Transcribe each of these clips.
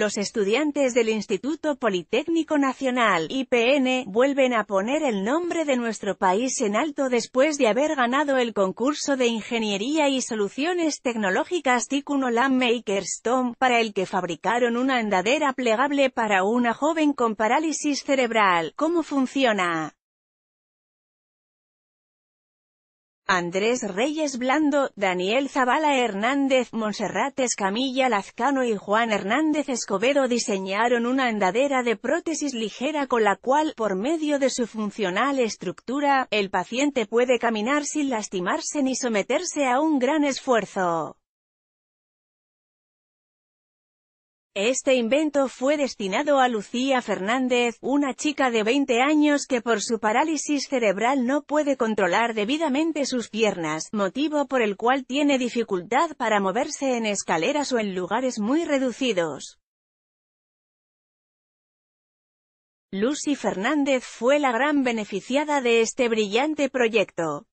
Los estudiantes del Instituto Politécnico Nacional, IPN, vuelven a poner el nombre de nuestro país en alto después de haber ganado el concurso de Ingeniería y Soluciones Tecnológicas Ticuno Landmakers Tom, para el que fabricaron una andadera plegable para una joven con parálisis cerebral. ¿Cómo funciona? Andrés Reyes Blando, Daniel Zavala Hernández, Monserrat Escamilla Lazcano y Juan Hernández Escobedo diseñaron una andadera de prótesis ligera con la cual, por medio de su funcional estructura, el paciente puede caminar sin lastimarse ni someterse a un gran esfuerzo. Este invento fue destinado a Lucía Fernández, una chica de 20 años que por su parálisis cerebral no puede controlar debidamente sus piernas, motivo por el cual tiene dificultad para moverse en escaleras o en lugares muy reducidos. Lucy Fernández fue la gran beneficiada de este brillante proyecto.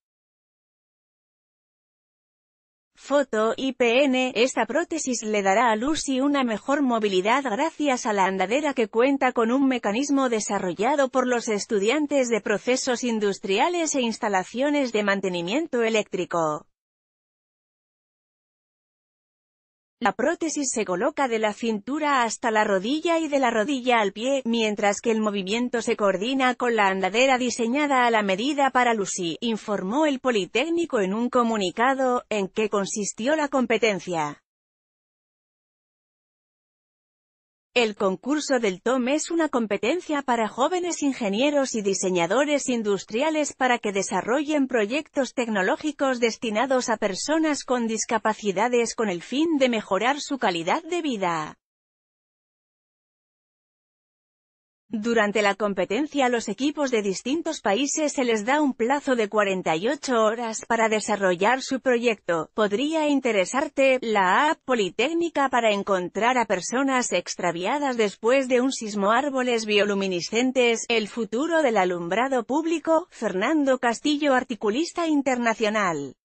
Foto IPN, esta prótesis le dará a Lucy una mejor movilidad gracias a la andadera que cuenta con un mecanismo desarrollado por los estudiantes de procesos industriales e instalaciones de mantenimiento eléctrico. La prótesis se coloca de la cintura hasta la rodilla y de la rodilla al pie, mientras que el movimiento se coordina con la andadera diseñada a la medida para Lucy, informó el Politécnico en un comunicado, en que consistió la competencia. El concurso del TOM es una competencia para jóvenes ingenieros y diseñadores industriales para que desarrollen proyectos tecnológicos destinados a personas con discapacidades con el fin de mejorar su calidad de vida. Durante la competencia a los equipos de distintos países se les da un plazo de 48 horas para desarrollar su proyecto. Podría interesarte la app Politécnica para encontrar a personas extraviadas después de un sismo árboles bioluminiscentes, el futuro del alumbrado público, Fernando Castillo articulista internacional.